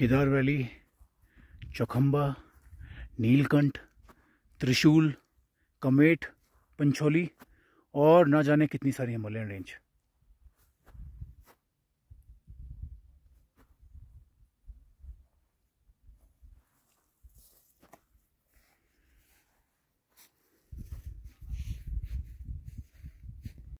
Kedar valley Chaukhamba Neelkanth त्रिशूल कमेट पंचोली और ना जाने कितनी सारी हिमालयन रेंज